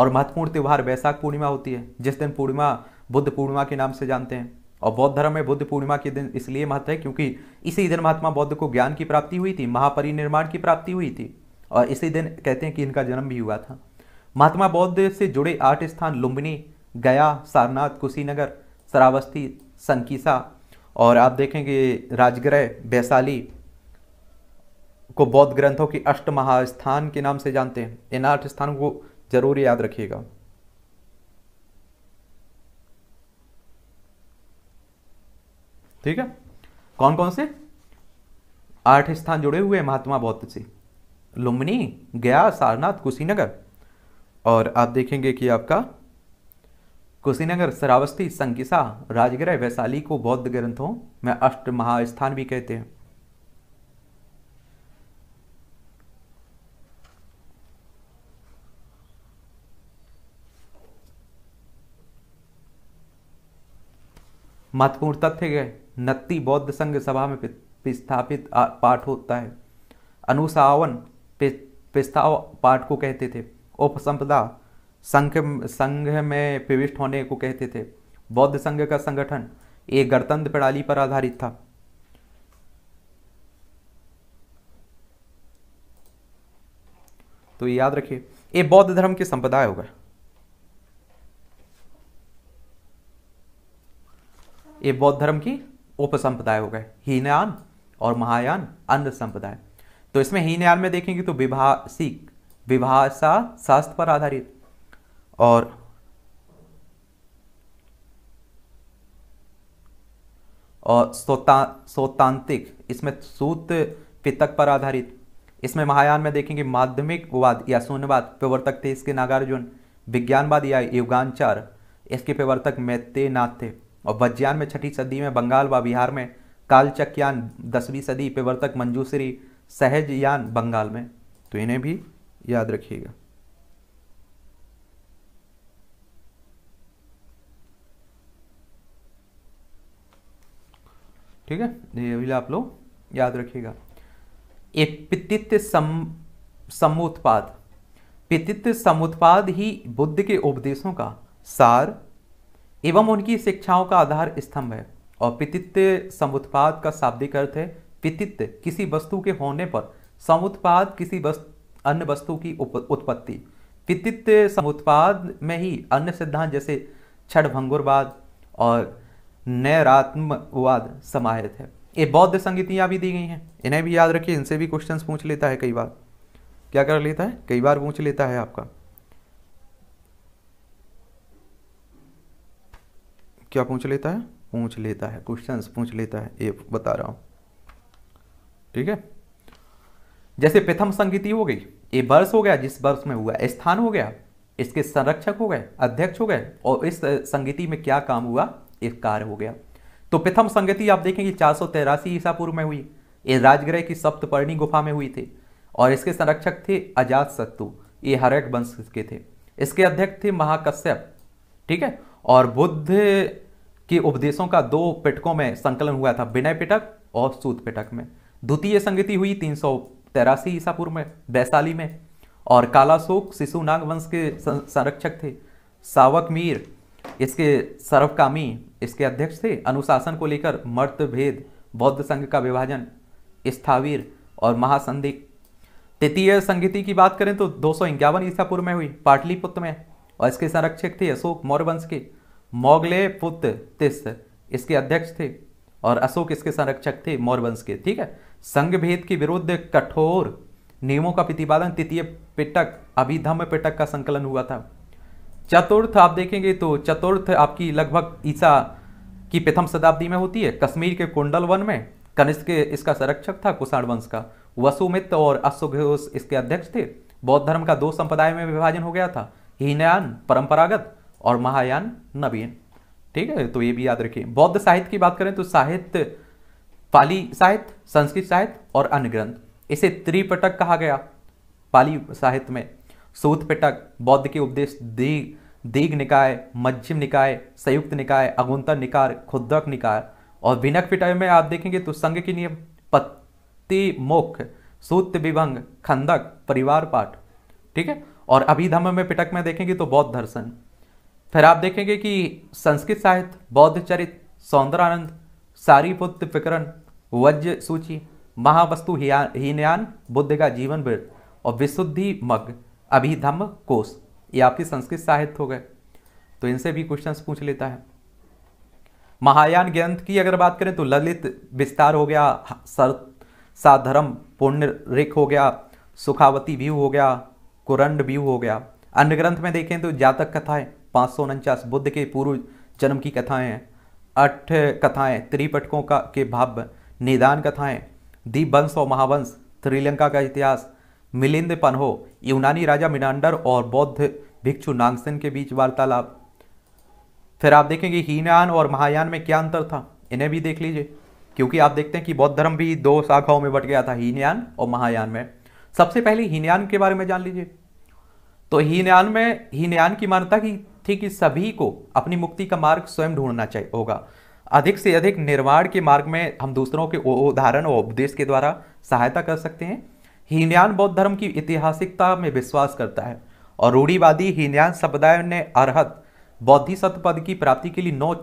और महत्वपूर्ण त्यौहार वैशाख पूर्णिमा होती है जिस दिन पूर्णिमा बुद्ध पूर्णिमा के नाम से जानते हैं और बौद्ध धर्म में बुद्ध पूर्णिमा के दिन इसलिए महत्व है क्योंकि इसी दिन महात्मा बौद्ध को ज्ञान की प्राप्ति हुई थी महापरिनिर्माण की प्राप्ति हुई थी और इसी दिन कहते हैं कि इनका जन्म भी हुआ था महात्मा बौद्ध से जुड़े आठ स्थान लुम्बिनी गया सारनाथ कुशीनगर श्रावस्ती संकीसा और आप देखेंगे राजगृह वैशाली को बौद्ध ग्रंथों के अष्ट महास्थान के नाम से जानते हैं इन आठ स्थानों को जरूर याद रखिएगा ठीक है कौन कौन से आठ स्थान जुड़े हुए हैं महात्मा बौद्ध से लुम्बनी गया सारनाथ कुशीनगर और आप देखेंगे कि आपका कुशीनगर सरावस्ती संकिसा राजगृह वैशाली को बौद्ध ग्रंथों में अष्ट महास्थान भी कहते हैं महत्वपूर्ण तथ्य गए नत्ती बौद्ध संघ सभा में प्रस्थापित पाठ होता है अनुसावन प्रस्ताव पाठ को कहते थे उपसंपदा संघ संघ में प्रविष्ट होने को कहते थे बौद्ध संघ का संगठन एक गणतंत्र प्रणाली पर आधारित था तो याद रखिए ये बौद्ध धर्म के संप्रदाय होगा ये बौद्ध धर्म की उप संप्रदाय हो गए हीनयान और महायान अन्य संप्रदाय तो इसमें हीनयान में देखेंगे तो विभाषिक विभाषा शास्त्र पर आधारित और और सोता सोतांतिक इसमें सूत पितक पर आधारित इसमें महायान में देखेंगे माध्यमिक वाद या शून्यवाद प्रवर्तक थे इसके नागार्जुन विज्ञानवाद या युगानचार इसके प्रवर्तक मैत्रेनाथ थे और वज्ञान में छठी सदी में बंगाल व बिहार में कालचकयान दसवीं सदी पिवर्तक मंजूश्री सहजयान बंगाल में तो इन्हें भी याद रखिएगा ठीक है ये भी आप लोग याद रखिएगा ये पितित्व सम समुत्पाद पितित्व समुत्पाद ही बुद्ध के उपदेशों का सार एवं उनकी शिक्षाओं का आधार स्तंभ है और पितित्व समुत्पाद का शाब्दिक अर्थ है पितित्य किसी वस्तु के होने पर समुत्पाद किसी वस्त, अन्य वस्तु की उत्पत्ति पितित्य समुत्पाद में ही अन्य सिद्धांत जैसे छठभंगुरवाद और नैरात्मवाद समाहित है ये बौद्ध संगीतियाँ भी दी गई हैं इन्हें भी याद रखिए इनसे भी क्वेश्चन पूछ लेता है कई बार क्या कर लेता है कई बार पूछ लेता है आपका क्या पूछ लेता है पूछ लेता है क्वेश्चन पूछ लेता है ये बता रहा हूं ठीक है जैसे प्रथम संगीति हो गई ये वर्ष हो गया जिस वर्ष में हुआ स्थान हो गया इसके संरक्षक हो गए अध्यक्ष हो गए और इस संगीति में क्या काम हुआ एक कार्य हो गया तो प्रथम संगति आप देखेंगे चार सौ तेरासी ईसा पूर्व में हुई ये राजगृह की सप्तपर्णी गुफा में हुई थी और इसके संरक्षक थे अजात सत्तु ये हरक वंश के थे इसके अध्यक्ष थे महाकश्यप ठीक है और बुद्ध के उपदेशों का दो पिटकों में संकलन हुआ था विनय पिटक और सूत पिटक में द्वितीय संगति हुई तीन सौ तेरासी ईसापुर में वैशाली में और कालाशोक शिशु नागवंश के संरक्षक थे सावक मीर इसके सर्वकामी इसके अध्यक्ष थे अनुशासन को लेकर मर्तभेद बौद्ध संघ का विभाजन स्थावीर और महासंधि तृतीय संगीति की बात करें तो दो सौ ईसा पूर्व में हुई पाटलिपुत्र में और इसके संरक्षक थे अशोक मौर्य वंश के मोगले पुत्र तिस इसके अध्यक्ष थे और अशोक इसके संरक्षक थे मौर्य वंश के ठीक है संघ भेद के विरुद्ध कठोर नियमों का प्रतिपादन तृतीय पिटक अभिधम पिटक का संकलन हुआ था चतुर्थ आप देखेंगे तो चतुर्थ आपकी लगभग ईसा की प्रथम शताब्दी में होती है कश्मीर के कुंडल वन में कनिष्क इसका संरक्षक था कुषाण वंश का वसुमित्र और अश्वघोष इसके अध्यक्ष थे बौद्ध धर्म का दो संप्रदाय में विभाजन हो गया था हीनयान परंपरागत और महायान नवीन ठीक है तो ये भी याद रखिए बौद्ध साहित्य की बात करें तो साहित्य पाली साहित्य संस्कृत साहित्य और अन्य ग्रंथ इसे त्रिपिटक कहा गया पाली साहित्य में सूत पिटक बौद्ध के उपदेश दीघ दीघ निकाय मध्यम निकाय संयुक्त निकाय अगुंतर निकाय खुदक निकाय और विनक पिटाई में आप देखेंगे तो संघ के नियम पत्ति मोक्ष सूत विभंग खंदक परिवार पाठ ठीक है और अभिधम में पिटक में देखेंगे तो बौद्ध दर्शन फिर आप देखेंगे कि संस्कृत साहित्य बौद्ध चरित सौंदरानंद सारीपुत्र विकरण वज्र सूची महावस्तु हीनयान बुद्ध का जीवन वृत्त और विशुद्धि मग अभिधम कोष ये आपकी संस्कृत साहित्य हो गए तो इनसे भी क्वेश्चंस पूछ लेता है महायान ग्रंथ की अगर बात करें तो ललित विस्तार हो गया सर साधर्म पुण्य रिक हो गया सुखावती व्यू हो गया कुरंड व्यू हो गया अन्य ग्रंथ में देखें तो जातक कथाएं पाँच सौ उनचास बुद्ध के पूर्व जन्म की कथाएं हैं अठ कथाएं त्रिपटकों का के भाव निदान कथाएं दीपवंश और महावंश श्रीलंका का इतिहास मिलिंद पनहो यूनानी राजा मिनांडर और बौद्ध भिक्षु नांगसेन के बीच वार्तालाप फिर आप देखेंगे हीनयान और महायान में क्या अंतर था इन्हें भी देख लीजिए क्योंकि आप देखते हैं कि बौद्ध धर्म भी दो शाखाओं में बट गया था हीनयान और महायान में सबसे पहले हीनयान के बारे में जान लीजिए तो हीनयान में हीनयान की मान्यता की थी कि सभी को अपनी मुक्ति का मार्ग स्वयं ढूंढना चाहिए होगा अधिक से अधिक निर्माण के मार्ग में हम दूसरों के उदाहरण और उपदेश के द्वारा सहायता कर सकते हैं हीनयान बौद्ध धर्म की ऐतिहासिकता में विश्वास करता है और रूढ़ीवादी हीनयान समुदाय ने अरहत बौद्धि पद की प्राप्ति के लिए नौ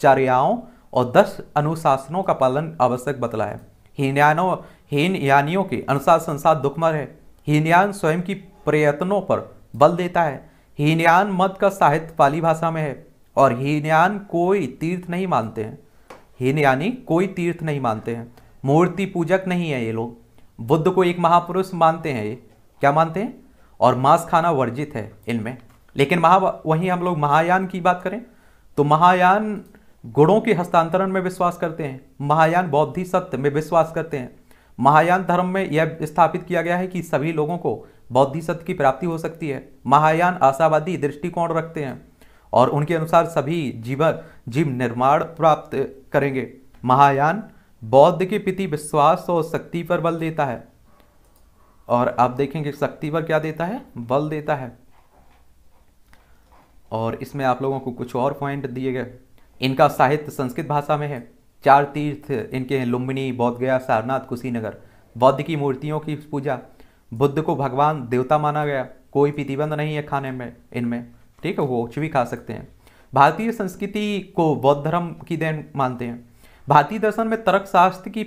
चर्याओं और दस अनुशासनों का पालन आवश्यक बतला है हीनयानों हीनयानियों के अनुसार संसार दुखमर है हीनयान स्वयं की प्रयत्नों पर बल देता है हीनयान मत का साहित्य पाली भाषा में है और हीनयान कोई तीर्थ नहीं मानते हैं हीनयानी कोई तीर्थ नहीं मानते हैं मूर्ति पूजक नहीं है ये लोग बुद्ध को एक महापुरुष मानते हैं ये क्या मानते हैं और मांस खाना वर्जित है इनमें लेकिन महा वहीं हम लोग महायान की बात करें तो महायान गुणों के हस्तांतरण में विश्वास करते हैं महायान बौद्धि सत्य में विश्वास करते हैं महायान धर्म में यह स्थापित किया गया है कि सभी लोगों को बौद्धि सत्य की प्राप्ति हो सकती है महायान आशावादी दृष्टिकोण रखते हैं और उनके अनुसार सभी जीवन जीव निर्माण प्राप्त करेंगे महायान बौद्ध के प्रति विश्वास और शक्ति पर बल देता है और आप देखेंगे शक्ति पर क्या देता है बल देता है और इसमें आप लोगों को कुछ और पॉइंट दिए गए इनका साहित्य संस्कृत भाषा में है चार तीर्थ इनके हैं लुम्बिनी बौद्धगया सारनाथ कुशीनगर बौद्ध की मूर्तियों की पूजा बुद्ध को भगवान देवता माना गया कोई प्रतिबंध नहीं है खाने में इनमें ठीक है वो कुछ भी खा सकते हैं भारतीय संस्कृति को बौद्ध धर्म की देन मानते हैं भारतीय दर्शन में तर्क शास्त्र की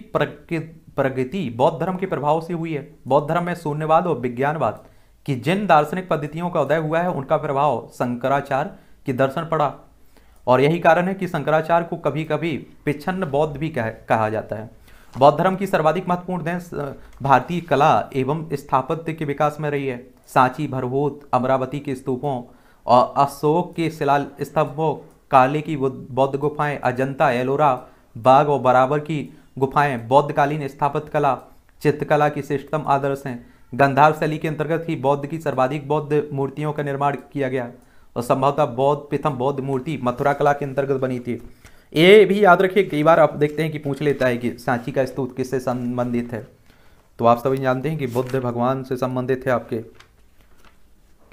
प्रगति बौद्ध धर्म के प्रभाव से हुई है बौद्ध धर्म में शून्यवाद और विज्ञानवाद की जिन दार्शनिक पद्धतियों का उदय हुआ है उनका प्रभाव शंकराचार्य के दर्शन पड़ा और यही कारण है कि शंकराचार्य को कभी कभी पिछन्न बौद्ध भी कह, कहा जाता है बौद्ध धर्म की सर्वाधिक महत्वपूर्ण देन भारतीय कला एवं स्थापत्य के विकास में रही है सांची भरभूत अमरावती के स्तूपों और अशोक के शिला स्तंभों काले की बौद्ध गुफाएं अजंता एलोरा बाग और बराबर की गुफाएं बौद्धकालीन स्थापत्य कला चित्रकला की श्रेष्ठतम आदर्श हैं गंधार शैली के अंतर्गत ही बौद्ध की सर्वाधिक बौद्ध मूर्तियों का निर्माण किया गया और संभवतः बौद्ध प्रथम बौद्ध मूर्ति मथुरा कला के अंतर्गत बनी थी ये भी याद रखिए कई बार आप देखते हैं कि पूछ लेता है कि सांची का स्तूत किससे संबंधित है तो आप सभी जानते हैं कि बुद्ध भगवान से संबंधित है आपके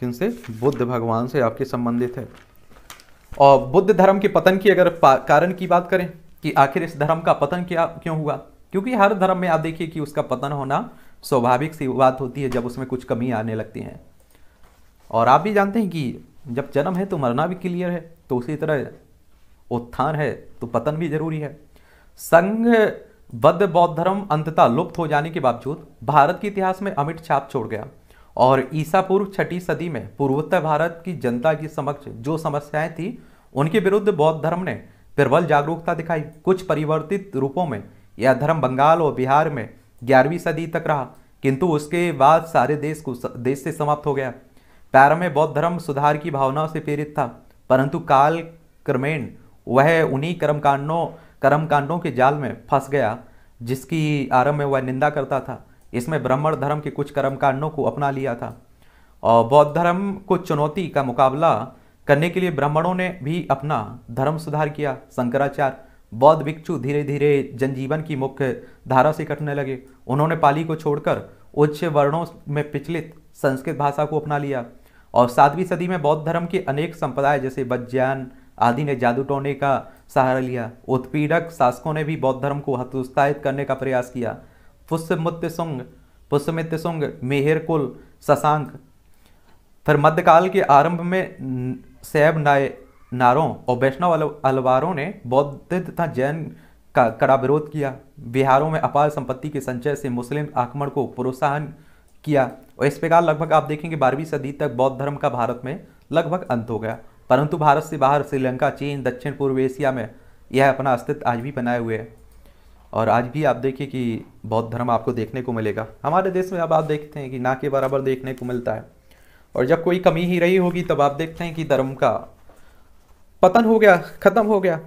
किनसे बुद्ध भगवान से आपके संबंधित है और बुद्ध धर्म के पतन की अगर कारण की बात करें कि आखिर इस धर्म का पतन क्या क्यों हुआ क्योंकि हर धर्म में आप देखिए कि उसका पतन होना स्वाभाविक सी बात होती है जब उसमें कुछ कमी आने लगती है और आप भी जानते हैं कि जब जन्म है तो मरना भी क्लियर है तो उसी तरह उत्थान है तो पतन भी जरूरी है संघ बद्ध बौद्ध धर्म अंततः लुप्त हो जाने के बावजूद भारत के इतिहास में अमिट छाप छोड़ गया और ईसा पूर्व छठी सदी में पूर्वोत्तर भारत की जनता के समक्ष जो समस्याएं थी उनके विरुद्ध बौद्ध धर्म ने प्रबल जागरूकता दिखाई कुछ परिवर्तित रूपों में यह धर्म बंगाल और बिहार में ग्यारहवीं सदी तक रहा किंतु उसके बाद सारे देश को देश से समाप्त हो गया प्रारंभ में बौद्ध धर्म सुधार की भावनाओं से प्रेरित था परंतु काल क्रमेण वह उन्हीं कर्मकांडों कर्मकांडों के जाल में फंस गया जिसकी आरंभ में वह निंदा करता था इसमें ब्राह्मण धर्म के कुछ कर्मकांडों को अपना लिया था और बौद्ध धर्म को चुनौती का मुकाबला करने के लिए ब्राह्मणों ने भी अपना धर्म सुधार किया शंकराचार्य बौद्ध भिक्षु धीरे धीरे जनजीवन की मुख्य धारा से कटने लगे उन्होंने पाली को छोड़कर उच्च वर्णों में पिछलित संस्कृत भाषा को अपना लिया और सातवीं सदी में बौद्ध धर्म के अनेक संप्रदाय जैसे बज्जैन आदि ने जादू टोने का सहारा लिया उत्पीड़क शासकों ने भी बौद्ध धर्म को हतोत्साहित करने का प्रयास किया पुष्यमुत्य सुंग पुष्यमित्य सुंग मेहरकुल शशांक फिर मध्यकाल के आरंभ में सैब नाय नारों और वैष्णव अलवारों ने बौद्ध तथा जैन का कड़ा विरोध किया बिहारों में अपार संपत्ति के संचय से मुस्लिम आक्रमण को प्रोत्साहन किया और इस प्रकार लगभग आप देखेंगे बारहवीं सदी तक बौद्ध धर्म का भारत में लगभग अंत हो गया परंतु भारत से बाहर श्रीलंका चीन दक्षिण पूर्व एशिया में यह अपना अस्तित्व आज भी बनाए हुए है और आज भी आप देखिए कि बौद्ध धर्म आपको देखने को मिलेगा हमारे देश में अब आप देखते हैं कि ना के बराबर देखने को मिलता है और जब कोई कमी ही रही होगी तब आप देखते हैं कि धर्म का पतन हो गया ख़त्म हो गया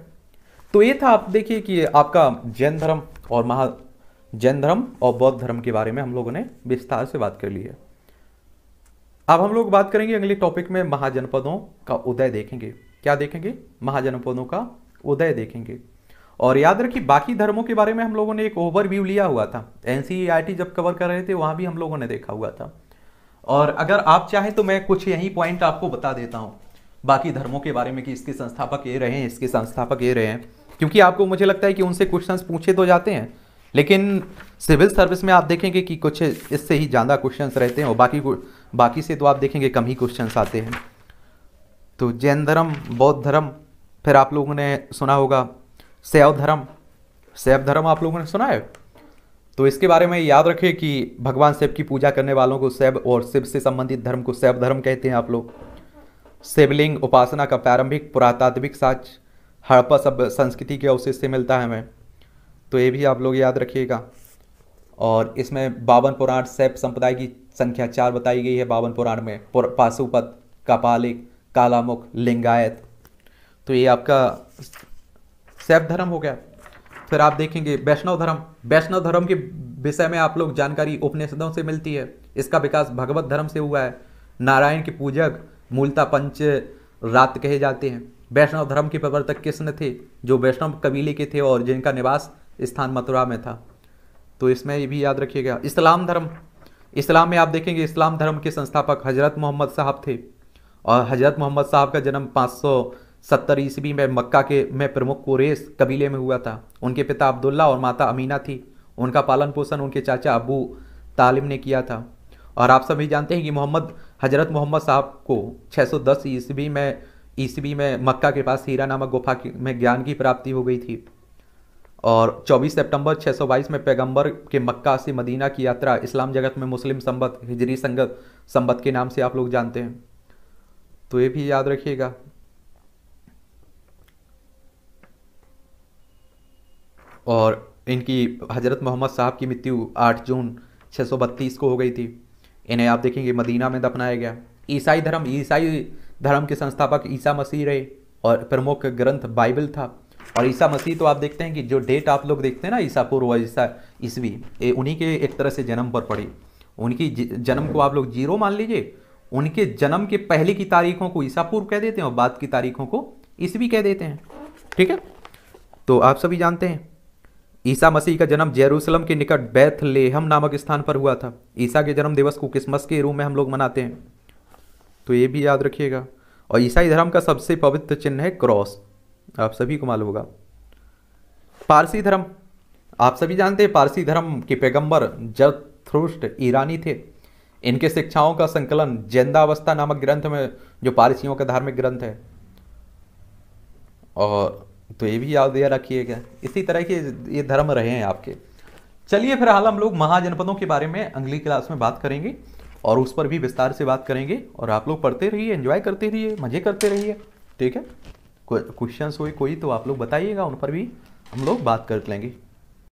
तो ये था आप देखिए कि आपका जैन धर्म और महा जैन धर्म और बौद्ध धर्म के बारे में हम लोगों ने विस्तार से बात कर ली है अब हम लोग बात करेंगे अगले टॉपिक में महाजनपदों का उदय देखेंगे क्या देखेंगे महाजनपदों का उदय देखेंगे और याद रखिए बाकी धर्मों के बारे में हम लोगों ने एक ओवरव्यू लिया हुआ था एनसीईआरटी e जब कवर कर रहे थे वहां भी हम लोगों ने देखा हुआ था और अगर आप चाहें तो मैं कुछ यही पॉइंट आपको बता देता हूँ बाकी धर्मों के बारे में कि इसके संस्थापक ये रहे हैं इसके संस्थापक ये रहे हैं क्योंकि आपको मुझे लगता है कि उनसे क्वेश्चन पूछे तो जाते हैं लेकिन सिविल सर्विस में आप देखेंगे कि कुछ इससे ही ज़्यादा क्वेश्चंस रहते हैं और बाकी बाकी से तो आप देखेंगे कम ही क्वेश्चंस आते हैं तो जैन धर्म बौद्ध धर्म फिर आप लोगों ने सुना होगा शैव धर्म सैव धर्म आप लोगों ने सुना है तो इसके बारे में याद रखें कि भगवान शिव की पूजा करने वालों को शैव और शिव से संबंधित धर्म को शैव धर्म कहते हैं आप लोग शिवलिंग उपासना का प्रारंभिक पुरातात्विक साक्ष हड़प्पा सब संस्कृति के अवशेष से मिलता है हमें तो ये भी आप लोग याद रखिएगा और इसमें बावन पुराण सैप संप्रदाय की संख्या चार बताई गई है बावन पुराण में पाशुपत कपालिक कालामुख लिंगायत तो ये आपका सैप धर्म हो गया फिर आप देखेंगे वैष्णव धर्म वैष्णव धर्म के विषय में आप लोग जानकारी उपनिषदों से मिलती है इसका विकास भगवत धर्म से हुआ है नारायण के पूजक मूलता पंच रात कहे जाते हैं वैष्णव धर्म के प्रवर्तक कृष्ण थे जो वैष्णव कबीले के थे और जिनका निवास स्थान मथुरा में था तो इसमें ये भी याद रखिएगा इस्लाम धर्म इस्लाम में आप देखेंगे इस्लाम धर्म के संस्थापक हजरत मोहम्मद साहब थे और हजरत मोहम्मद साहब का जन्म 570 ईस्वी में मक्का के में प्रमुख कुरेस कबीले में हुआ था उनके पिता अब्दुल्ला और माता अमीना थी उनका पालन पोषण उनके चाचा अबू तालिम ने किया था और आप सभी जानते हैं कि मोहम्मद हजरत मोहम्मद साहब को 610 ईस्वी में ईस्वी में मक्का के पास हीरा नामक गुफा में ज्ञान की प्राप्ति हो गई थी और 24 सितंबर 622 में पैगंबर के मक्का से मदीना की यात्रा इस्लाम जगत में मुस्लिम संबत हिजरी संगत संबत के नाम से आप लोग जानते हैं तो ये भी याद रखिएगा और इनकी हजरत मोहम्मद साहब की मृत्यु 8 जून 632 को हो गई थी इन्हें आप देखेंगे मदीना में दफनाया गया ईसाई धर्म ईसाई धर्म के संस्थापक ईसा मसीह रहे और प्रमुख ग्रंथ बाइबल था और ईसा मसीह तो आप देखते हैं कि जो डेट आप लोग देखते हैं ना ईसा पूर्व ईसा ईस्वी उन्हीं के एक तरह से जन्म पर पड़ी उनकी जन्म को आप लोग जीरो मान लीजिए उनके जन्म के पहले की तारीखों को ईसा पूर्व कह देते हैं और बाद की तारीखों को ईस्वी कह देते हैं ठीक है तो आप सभी जानते हैं ईसा मसीह का जन्म जेरूसलम के निकट बैथलेहम नामक स्थान पर हुआ था ईसा के जन्म दिवस को क्रिसमस के रूप में हम लोग मनाते हैं तो ये भी याद रखिएगा और ईसाई धर्म का सबसे पवित्र चिन्ह है क्रॉस आप सभी को मालूम होगा पारसी धर्म आप सभी जानते हैं पारसी धर्म के पैगंबर जथ्रुष्ट ईरानी थे इनके शिक्षाओं का संकलन जैंदावस्था नामक ग्रंथ में जो पारसियों का धार्मिक ग्रंथ है और तो ये भी याद रखिएगा इसी तरह के ये धर्म रहे हैं आपके चलिए फिर हाल हम लोग महाजनपदों के बारे में अगली क्लास में बात करेंगे और उस पर भी विस्तार से बात करेंगे और आप लोग पढ़ते रहिए एंजॉय करते रहिए मजे करते रहिए ठीक है क्वेश्चंस हुई कोई तो आप लोग बताइएगा उन पर भी हम लोग बात कर लेंगे